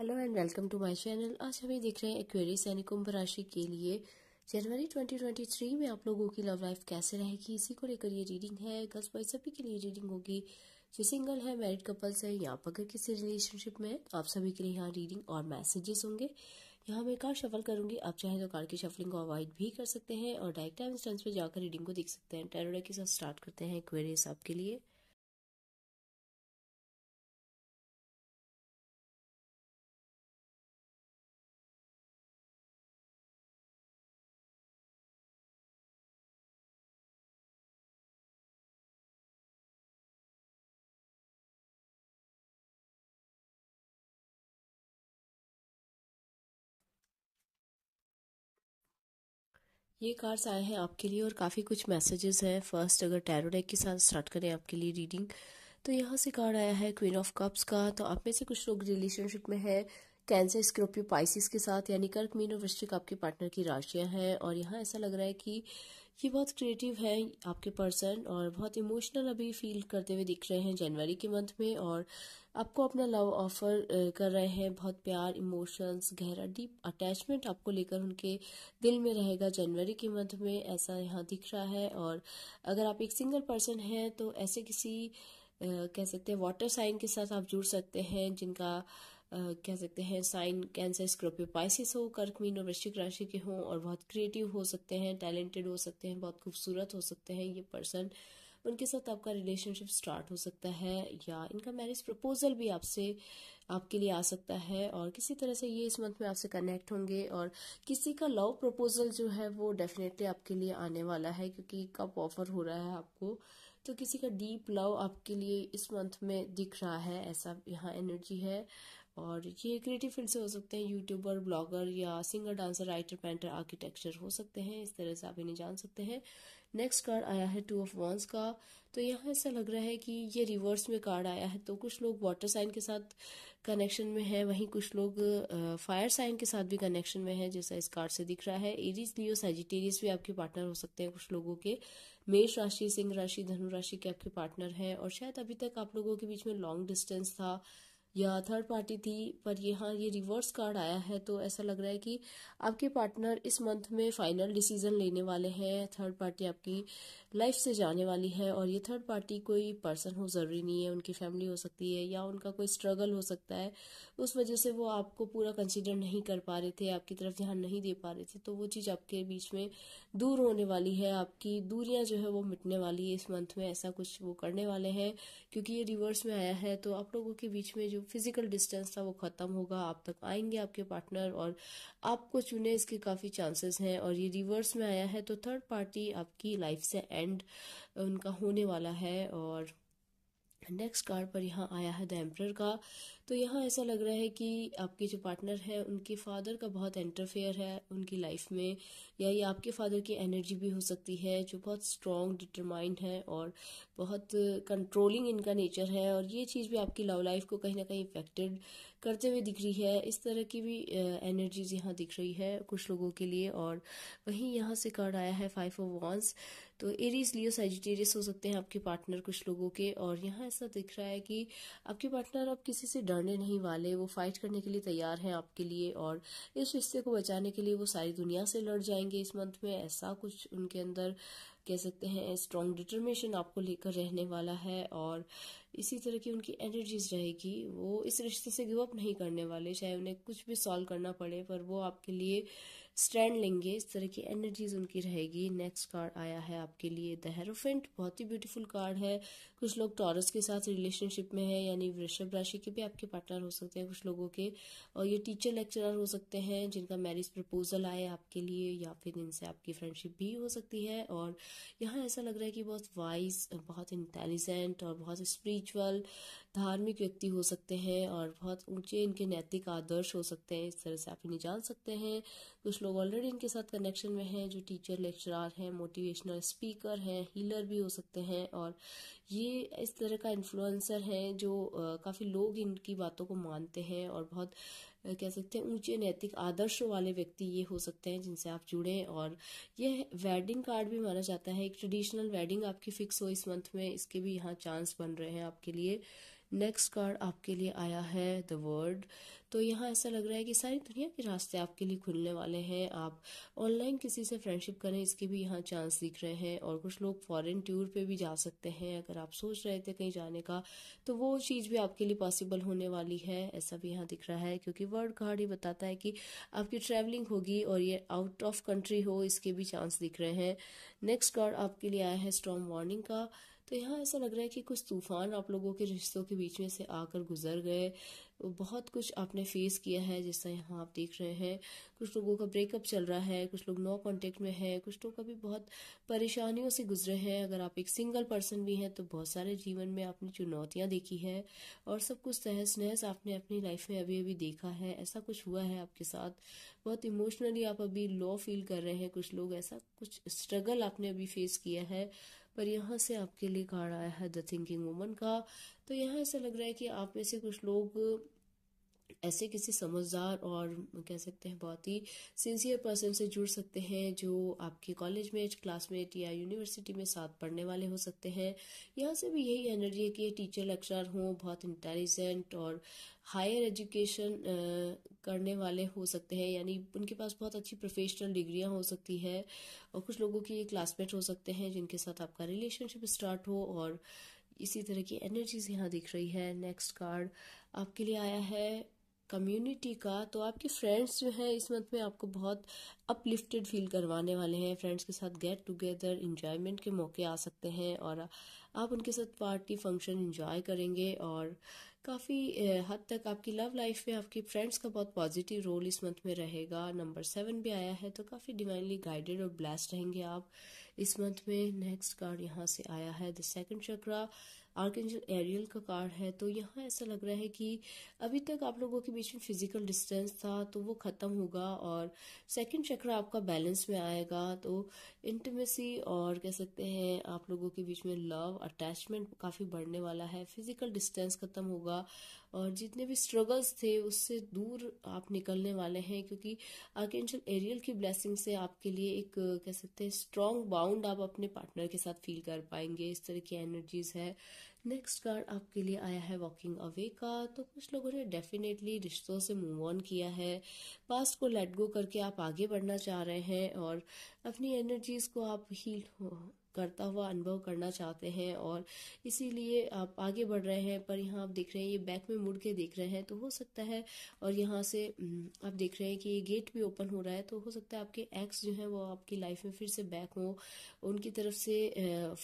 hello and welcome to my channel आज हम ये देख रहे हैं एक्वेरियस यानी कुंभ राशि के लिए जनवरी 2023 में आप लोगों की लव लाइफ कैसे रहेगी इसी को लेकर ये रीडिंग है गर्ल्स बॉय सभी के लिए रीडिंग होगी जो सिंगल है मैरिड कपल्स है या पर अगर किसी रिलेशनशिप में तो आप सभी के लिए यहाँ रीडिंग और मैसेजेस होंगे यहाँ मैं कार्ड शफल करूंगी आप चाहें तो कार्ड की शफलिंग को अवॉइड भी कर सकते हैं और डायरेक्ट टाइम स्टेंस पर जाकर रीडिंग को देख सकते हैं टेरोडा के साथ स्टार्ट करते हैं एक्वेरियस आपके लिए ये कार्ड्स आए हैं आपके लिए और काफ़ी कुछ मैसेजेस हैं फर्स्ट अगर टैरो डेक के साथ स्टार्ट करें आपके लिए रीडिंग तो यहाँ से कार्ड आया है क्वीन ऑफ कप्स का तो आप में से कुछ लोग रिलेशनशिप में है कैंसर स्क्रोपियो पाइसिस के साथ यानी कर्क मीन और वृश्चिक आपके पार्टनर की राशियां हैं और यहाँ ऐसा लग रहा है कि ये बहुत क्रिएटिव है आपके पर्सन और बहुत इमोशनल अभी फील करते हुए दिख रहे हैं जनवरी के मंथ में और आपको अपना लव ऑफर कर रहे हैं बहुत प्यार इमोशंस गहरा डीप अटैचमेंट आपको लेकर उनके दिल में रहेगा जनवरी के मंथ में ऐसा यहाँ दिख रहा है और अगर आप एक सिंगल पर्सन हैं तो ऐसे किसी कह सकते हैं वाटर साइन के साथ आप जुड़ सकते हैं जिनका कह सकते हैं साइन कैंसर पाइसिस हो कर्क मीन और वृश्चिक राशि के हों और बहुत क्रिएटिव हो सकते हैं टैलेंटेड हो सकते हैं बहुत खूबसूरत हो सकते हैं ये पर्सन उनके साथ आपका रिलेशनशिप स्टार्ट हो सकता है या इनका मैरिज प्रपोजल भी आपसे आपके लिए आ सकता है और किसी तरह से ये इस मंथ में आपसे कनेक्ट होंगे और किसी का लव प्रपोजल जो है वो डेफिनेटली आपके लिए आने वाला है क्योंकि कब ऑफर हो रहा है आपको तो किसी का डीप लव आपके लिए इस मंथ में दिख रहा है ऐसा यहाँ एनर्जी है और ये क्रिएटिव फील्ड से हो सकते हैं यूट्यूबर ब्लॉगर या singer dancer writer painter architecture हो सकते हैं इस तरह से आप इन्हें जान सकते हैं नेक्स्ट कार्ड आया है टू ऑफ वॉन्स का तो यहाँ ऐसा लग रहा है कि ये रिवर्स में कार्ड आया है तो कुछ लोग वाटर साइन के साथ कनेक्शन में है वहीं कुछ लोग फायर साइन के साथ भी कनेक्शन में है जैसा इस कार्ड से दिख रहा है एरीज लियो सेजिटेरियस भी आपके पार्टनर हो सकते हैं कुछ लोगों के मेष राशि सिंह राशि धनु राशि के आपके पार्टनर हैं और शायद अभी तक आप लोगों के बीच में लॉन्ग डिस्टेंस था या थर्ड पार्टी थी पर यहाँ ये रिवर्स कार्ड आया है तो ऐसा लग रहा है कि आपके पार्टनर इस मंथ में फाइनल डिसीजन लेने वाले हैं थर्ड पार्टी आपकी लाइफ से जाने वाली है और ये थर्ड पार्टी कोई पर्सन हो ज़रूरी नहीं है उनकी फैमिली हो सकती है या उनका कोई स्ट्रगल हो सकता है उस वजह से वो आपको पूरा कंसिडर नहीं कर पा रहे थे आपकी तरफ ध्यान नहीं दे पा रहे थे तो वो चीज़ आपके बीच में दूर होने वाली है आपकी दूरियां जो है वो मिटने वाली है इस मंथ में ऐसा कुछ वो करने वाले हैं क्योंकि ये रिवर्स में आया है तो आप लोगों के बीच में जो फिजिकल डिस्टेंस था वो खत्म होगा आप तक आएंगे आपके पार्टनर और आपको चुने इसके काफी चांसेस हैं और ये रिवर्स में आया है तो थर्ड पार्टी आपकी लाइफ से एंड उनका होने वाला है और नेक्स्ट कार्ड पर यहाँ आया है द एम्प्रर का तो यहाँ ऐसा लग रहा है कि आपके जो पार्टनर हैं उनके फादर का बहुत इंटरफेयर है उनकी लाइफ में या ये आपके फादर की एनर्जी भी हो सकती है जो बहुत स्ट्रॉन्ग डिटरमाइंड है और बहुत कंट्रोलिंग इनका नेचर है और ये चीज़ भी आपकी लव लाइफ को कहीं ना कहीं इफेक्टेड करते हुए दिख रही है इस तरह की भी एनर्जीज यहाँ दिख रही है कुछ लोगों के लिए और वहीं यहाँ से कार्ड आया है फाइव ऑफ वॉन्स तो एरीज लियो साइजिटेरियस हो सकते हैं आपके पार्टनर कुछ लोगों के और यहाँ ऐसा दिख रहा है कि आपके पार्टनर आप किसी से डरने नहीं वाले वो फाइट करने के लिए तैयार हैं आपके लिए और इस रिश्ते को बचाने के लिए वो सारी दुनिया से लड़ जाएंगे इस मंथ में ऐसा कुछ उनके अंदर कह सकते हैं स्ट्रॉन्ग डिटर्मिनेशन आपको लेकर रहने वाला है और इसी तरह की उनकी एनर्जीज रहेगी वो इस रिश्ते से गिवअप नहीं करने वाले चाहे उन्हें कुछ भी सॉल्व करना पड़े पर वो आपके लिए स्टैंड लेंगे इस तरह की एनर्जीज उनकी रहेगी नेक्स्ट कार्ड आया है आपके लिए द हेरोफेंट बहुत ही ब्यूटीफुल कार्ड है कुछ लोग टॉरस के साथ रिलेशनशिप में है यानी वृषभ राशि के भी आपके पार्टनर हो सकते हैं कुछ लोगों के और ये टीचर लेक्चरर हो सकते हैं जिनका मैरिज प्रपोजल आए आपके लिए या फिर इनसे आपकी फ्रेंडशिप भी हो सकती है और यहाँ ऐसा लग रहा है कि बहुत वाइज बहुत इंटेलिजेंट और बहुत स्पिरिचुअल धार्मिक व्यक्ति हो सकते हैं और बहुत ऊंचे इनके नैतिक आदर्श हो सकते हैं इस तरह से आप इन्हें जान सकते हैं कुछ लोग ऑलरेडी इनके साथ कनेक्शन में हैं जो टीचर लेक्चरार हैं मोटिवेशनल स्पीकर हैं हीलर भी हो सकते हैं और ये इस तरह का इन्फ्लुएंसर हैं जो काफ़ी लोग इनकी बातों को मानते हैं और बहुत कह सकते हैं ऊंचे नैतिक आदर्शों वाले व्यक्ति ये हो सकते हैं जिनसे आप जुड़ें और यह वेडिंग कार्ड भी माना जाता है एक ट्रेडिशनल वेडिंग आपकी फिक्स हो इस मंथ में इसके भी यहाँ चांस बन रहे हैं आपके लिए नेक्स्ट कार्ड आपके लिए आया है द वर्ल्ड तो यहाँ ऐसा लग रहा है कि सारी दुनिया के रास्ते आपके लिए खुलने वाले हैं आप ऑनलाइन किसी से फ्रेंडशिप करें इसके भी यहाँ चांस दिख रहे हैं और कुछ लोग फॉरेन टूर पे भी जा सकते हैं अगर आप सोच रहे थे कहीं जाने का तो वो चीज़ भी आपके लिए पॉसिबल होने वाली है ऐसा भी यहाँ दिख रहा है क्योंकि वर्ल्ड कार्ड ही बताता है कि आपकी ट्रैवलिंग होगी और ये आउट ऑफ कंट्री हो इसके भी चांस दिख रहे हैं नेक्स्ट कार्ड आपके लिए आया है स्ट्रॉन्ग वार्निंग का तो यहाँ ऐसा लग रहा है कि कुछ तूफान आप लोगों के रिश्तों के बीच में से आकर गुजर गए बहुत कुछ आपने फेस किया है जैसा यहाँ आप देख रहे हैं कुछ लोगों का ब्रेकअप चल रहा है कुछ लोग नो कॉन्टेक्ट में हैं कुछ लोग अभी बहुत परेशानियों से गुजरे हैं अगर आप एक सिंगल पर्सन भी हैं तो बहुत सारे जीवन में आपने चुनौतियाँ देखी है और सब कुछ तहस नहस आपने अपनी लाइफ में अभी अभी देखा है ऐसा कुछ हुआ है आपके साथ बहुत इमोशनली आप अभी लो फील कर रहे हैं कुछ लोग ऐसा कुछ स्ट्रगल आपने अभी फेस किया है पर यहाँ से आपके लिए कार्ड आया है द थिंकिंग वूमन का तो यहाँ ऐसा लग रहा है कि आप में से कुछ लोग ऐसे किसी समझदार और कह सकते हैं बहुत ही सिंसियर पर्सन से जुड़ सकते हैं जो आपके कॉलेज में क्लासमेट या यूनिवर्सिटी में साथ पढ़ने वाले हो सकते हैं यहाँ से भी यही एनर्जी है कि ये टीचर लेक्चर हों बहुत इंटेलिजेंट और हायर एजुकेशन करने वाले हो सकते हैं यानी उनके पास बहुत अच्छी प्रोफेशनल डिग्रियाँ हो सकती है और कुछ लोगों के ये क्लासमेट हो सकते हैं जिनके साथ आपका रिलेशनशिप स्टार्ट हो और इसी तरह की एनर्जीज यहाँ दिख रही है नेक्स्ट कार्ड आपके लिए आया है कम्युनिटी का तो आपके फ्रेंड्स जो हैं इस मंथ में आपको बहुत अपलिफ्टेड फील करवाने वाले हैं फ्रेंड्स के साथ गेट टुगेदर इंजॉयमेंट के मौके आ सकते हैं और आप उनके साथ पार्टी फंक्शन इंजॉय करेंगे और काफ़ी हद तक आपकी लव लाइफ में आपकी फ्रेंड्स का बहुत पॉजिटिव रोल इस मंथ में रहेगा नंबर सेवन भी आया है तो काफ़ी डिवाइनली गाइडेड और ब्लेस्ड रहेंगे आप इस मंथ में नेक्स्ट कार्ड यहाँ से आया है the second chakra archangel Ariel का कार्ड है तो यहाँ ऐसा लग रहा है कि अभी तक आप लोगों के बीच में फिजिकल डिस्टेंस था तो वो ख़त्म होगा और सेकंड चक्र आपका बैलेंस में आएगा तो इंटीमेसी और कह सकते हैं आप लोगों के बीच में लव अटैचमेंट काफ़ी बढ़ने वाला है फिजिकल डिस्टेंस ख़त्म होगा और जितने भी स्ट्रगल्स थे उससे दूर आप निकलने वाले हैं क्योंकि आर्केंजल एरियल की ब्लेसिंग से आपके लिए एक कह सकते हैं स्ट्रॉन्ग बाउंड आप अपने पार्टनर के साथ फील कर पाएंगे इस तरह की एनर्जीज है नेक्स्ट कार्ड आपके लिए आया है वॉकिंग अवे का तो कुछ लोगों ने डेफिनेटली रिश्तों से मूव ऑन किया है पास्ट को लेट गो करके आप आगे बढ़ना चाह रहे हैं और अपनी एनर्जीज को आप हील करता हुआ अनुभव करना चाहते हैं और इसीलिए आप आगे बढ़ रहे हैं पर यहाँ आप देख रहे हैं ये बैक में मुड़ के देख रहे हैं तो हो सकता है और यहाँ से आप देख रहे हैं कि ये गेट भी ओपन हो रहा है तो हो सकता है आपके एक्स जो है वो आपकी लाइफ में फिर से बैक हो उनकी तरफ से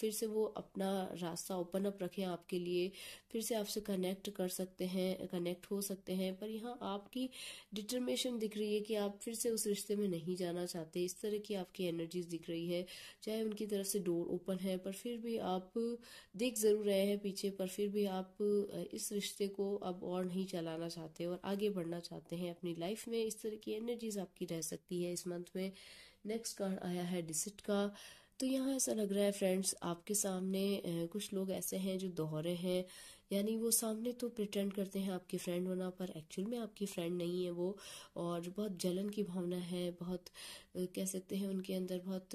फिर से वो अपना रास्ता ओपन अप रखें आपके लिए फिर से आपसे कनेक्ट कर सकते हैं कनेक्ट हो सकते हैं पर यहाँ आपकी डिटर्मेशन दिख रही है कि आप फिर से उस रिश्ते में नहीं जाना चाहते इस तरह की आपकी एनर्जीज दिख रही है चाहे उनकी तरफ से डोर डोर ओपन है पर फिर भी आप देख ज़रूर रहे हैं पीछे पर फिर भी आप इस रिश्ते को अब और नहीं चलाना चाहते और आगे बढ़ना चाहते हैं अपनी लाइफ में इस तरह की एनर्जीज आपकी रह सकती है इस मंथ में नेक्स्ट कार्ड आया है डिसिट का तो यहाँ ऐसा लग रहा है फ्रेंड्स आपके सामने कुछ लोग ऐसे हैं जो दोहरे हैं यानी वो सामने तो प्रिटेंड करते हैं आपकी फ्रेंड होना पर एक्चुअल में आपकी फ्रेंड नहीं है वो और बहुत जलन की भावना है बहुत कह सकते हैं उनके अंदर बहुत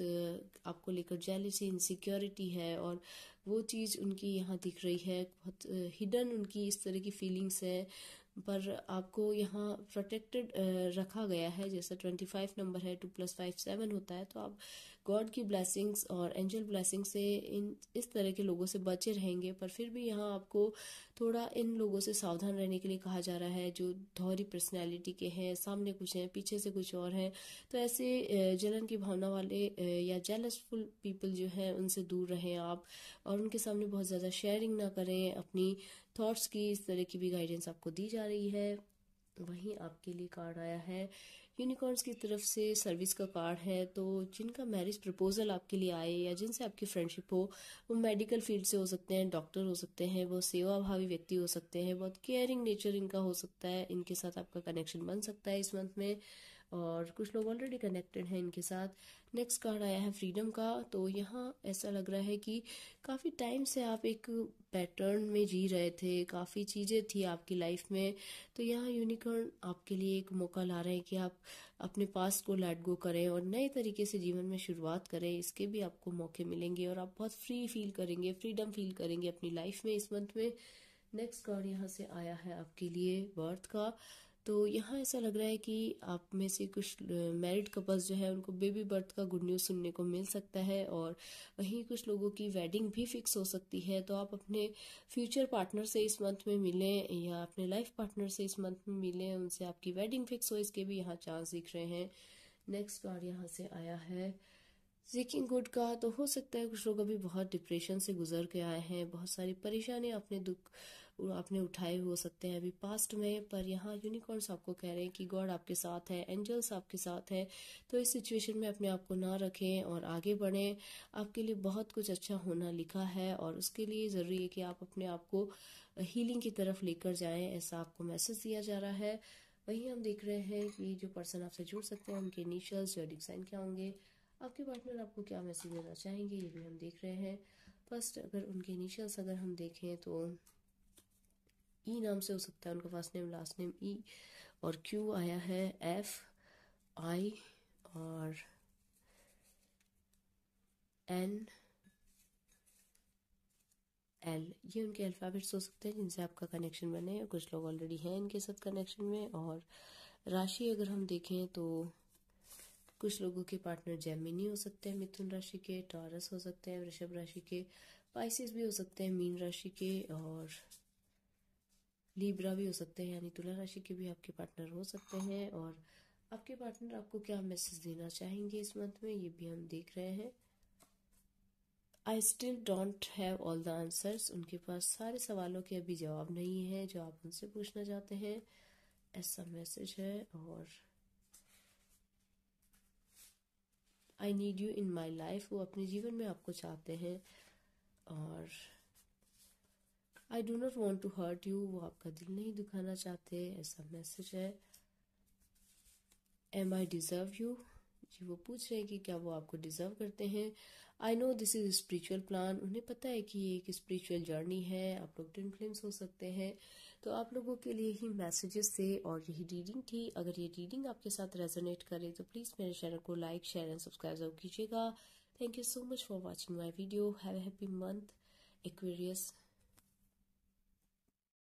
आपको लेकर जेलिसी इनसिक्योरिटी है और वो चीज़ उनकी यहाँ दिख रही है बहुत हिडन उनकी इस तरह की फीलिंग्स है पर आपको यहाँ प्रोटेक्टेड रखा गया है जैसा ट्वेंटी फाइव नंबर है टू प्लस फाइव सेवन होता है तो आप गॉड की ब्लैसिंग्स और एंजल ब्लैसिंग से इन इस तरह के लोगों से बचे रहेंगे पर फिर भी यहाँ आपको थोड़ा इन लोगों से सावधान रहने के लिए कहा जा रहा है जो धौरी पर्सनैलिटी के हैं सामने कुछ हैं पीछे से कुछ और हैं तो ऐसे जलन की भावना वाले या जेलसफुल पीपल जो हैं उनसे दूर रहें आप और उनके सामने बहुत ज़्यादा शेयरिंग ना करें अपनी थॉट्स की इस तरह की भी गाइडेंस आपको दी जा रही है तो वहीं आपके लिए कार्ड आया है यूनिकॉर्न्स की तरफ से सर्विस का कार्ड है तो जिनका मैरिज प्रपोजल आपके लिए आए या जिनसे आपकी फ्रेंडशिप हो वो मेडिकल फील्ड से हो सकते हैं डॉक्टर हो सकते हैं वो सेवाभावी व्यक्ति हो सकते हैं बहुत केयरिंग नेचर इनका हो सकता है इनके साथ आपका कनेक्शन बन सकता है इस मंथ में और कुछ लोग ऑलरेडी कनेक्टेड हैं इनके साथ नेक्स्ट कार्ड आया है फ्रीडम का तो यहाँ ऐसा लग रहा है कि काफ़ी टाइम से आप एक पैटर्न में जी रहे थे काफ़ी चीज़ें थी आपकी लाइफ में तो यहाँ यूनिकॉर्न आपके लिए एक मौका ला रहे हैं कि आप अपने पास को लेट गो करें और नए तरीके से जीवन में शुरुआत करें इसके भी आपको मौके मिलेंगे और आप बहुत फ्री फील करेंगे फ्रीडम फील करेंगे अपनी लाइफ में इस मंथ में नेक्स्ट कार्ड यहाँ से आया है आपके लिए बर्थ का तो यहाँ ऐसा लग रहा है कि आप में से कुछ मैरिड कपल्स जो है उनको बेबी बर्थ का गुड न्यूज़ सुनने को मिल सकता है और वहीं कुछ लोगों की वेडिंग भी फिक्स हो सकती है तो आप अपने फ्यूचर पार्टनर से इस मंथ में मिलें या अपने लाइफ पार्टनर से इस मंथ में मिलें उनसे आपकी वेडिंग फिक्स हो इसके भी यहाँ चांस दिख रहे हैं नेक्स्ट कार्ड यहाँ से आया है जिकिंग गुड का तो हो सकता है कुछ लोग अभी बहुत डिप्रेशन से गुजर के आए हैं बहुत सारी परेशानियाँ अपने दुख आपने उठाए हो सकते हैं अभी पास्ट में पर यहाँ यूनिकॉर्न्स आपको कह रहे हैं कि गॉड आपके साथ है एंजल्स आपके साथ है तो इस सिचुएशन में अपने आप को ना रखें और आगे बढ़ें आपके लिए बहुत कुछ अच्छा होना लिखा है और उसके लिए ज़रूरी है कि आप अपने आप को हीलिंग की तरफ लेकर जाएं ऐसा आपको मैसेज दिया जा रहा है वही हम देख रहे हैं कि जो पर्सन आपसे जुड़ सकते हैं उनके इनिशियल्स या डिजाइन क्या होंगे आपके पार्टनर आपको क्या मैसेज देना चाहेंगे ये भी हम देख रहे हैं फर्स्ट अगर उनके इनिशियल्स अगर हम देखें तो ई e नाम से हो सकता है उनका first name last name E और क्यू आया है एफ आई और एन एल ये उनके अल्फ़ाबेट्स हो सकते हैं जिनसे आपका कनेक्शन बने कुछ लोग ऑलरेडी हैं इनके साथ कनेक्शन में और राशि अगर हम देखें तो कुछ लोगों के पार्टनर जैमिनी हो सकते हैं मिथुन राशि के टॉरस हो सकते हैं वृषभ राशि के पाइसिस भी हो सकते हैं मीन राशि के और लीब्रा भी हो सकते हैं यानी तुला राशि के भी आपके पार्टनर हो सकते हैं और आपके पार्टनर आपको क्या मैसेज देना चाहेंगे इस मंथ में ये भी हम देख रहे हैं I still don't have all the answers उनके पास सारे सवालों के अभी जवाब नहीं है जो आप उनसे पूछना चाहते हैं ऐसा मैसेज है और I need you in my life वो अपने जीवन में आपको चाहते हैं और I do not want to hurt you वो आपका दिल नहीं दुखाना चाहते ऐसा मैसेज है एम आई डिजर्व यू जी वो पूछ रहे हैं कि क्या वो आपको डिजर्व करते हैं I know this is spiritual plan उन्हें पता है कि ये एक स्पिरिचुअल जर्नी है आप लोग टिन फिल्म हो सकते हैं तो आप लोगों के लिए ही मैसेजेस थे और यही रीडिंग थी अगर ये रीडिंग आपके साथ रेजोनेट करे तो प्लीज़ मेरे चैनल को लाइक शेयर एंड सब्सक्राइब जरूर कीजिएगा thank you so much for watching my video have happy month Aquarius